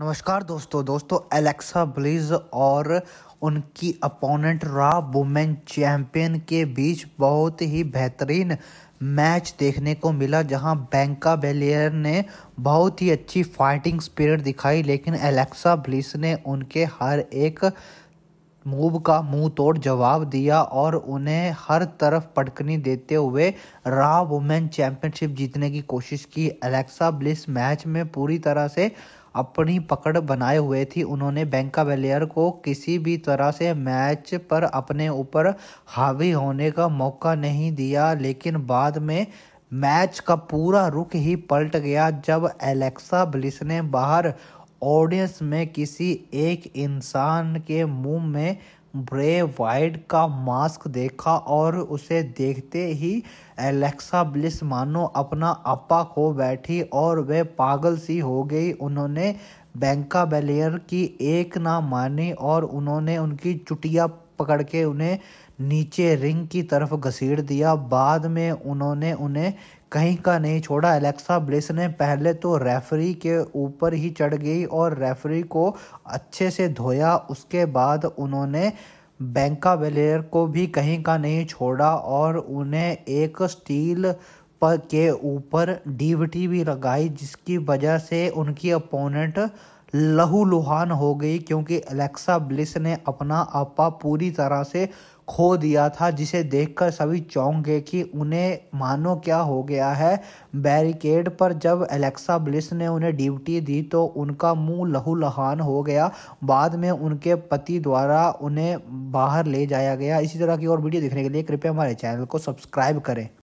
नमस्कार दोस्तों दोस्तों एलेक्सा ब्लीज और उनकी अपोनेंट रॉ वुमेन चैंपियन के बीच बहुत ही बेहतरीन मैच देखने को मिला जहां बैंका बेलियर ने बहुत ही अच्छी फाइटिंग स्पिरिट दिखाई लेकिन एलेक्सा ब्लिस ने उनके हर एक मूव का मुंह तोड़ जवाब दिया और उन्हें हर तरफ पटकनी देते हुए रा वुमेन चैंपियनशिप जीतने की कोशिश की एलेक्सा ब्लिस मैच में पूरी तरह से अपनी पकड़ बनाए हुए थी उन्होंने बैंका बेलियर को किसी भी तरह से मैच पर अपने ऊपर हावी होने का मौका नहीं दिया लेकिन बाद में मैच का पूरा रुख ही पलट गया जब एलेक्सा ब्लिस ने बाहर ऑडियंस में किसी एक इंसान के मुंह में ब्रे वाइड का मास्क देखा और उसे देखते ही एलेक्सा ब्लिस मानो अपना अपा खो बैठी और वे पागल सी हो गई उन्होंने बैंका बेलियर की एक ना मानी और उन्होंने उनकी चुटिया पकड़ के उन्हें नीचे रिंग की तरफ घसीट दिया बाद में उन्होंने उन्हें कहीं का नहीं छोड़ा एलेक्सा ब्लिस ने पहले तो रेफरी के ऊपर ही चढ़ गई और रेफरी को अच्छे से धोया उसके बाद उन्होंने बैंका बेलेयर को भी कहीं का नहीं छोड़ा और उन्हें एक स्टील पर के ऊपर डीवटी भी लगाई जिसकी वजह से उनकी अपोनेंट लहू लुहान हो गई क्योंकि एलेक्सा ब्लिस ने अपना आपा पूरी तरह से खो दिया था जिसे देखकर सभी चौंक गए कि उन्हें मानो क्या हो गया है बैरिकेड पर जब एलेक्सा ब्लिस ने उन्हें ड्यूटी दी तो उनका मुंह लहूलहान हो गया बाद में उनके पति द्वारा उन्हें बाहर ले जाया गया इसी तरह की और वीडियो देखने के लिए कृपया हमारे चैनल को सब्सक्राइब करें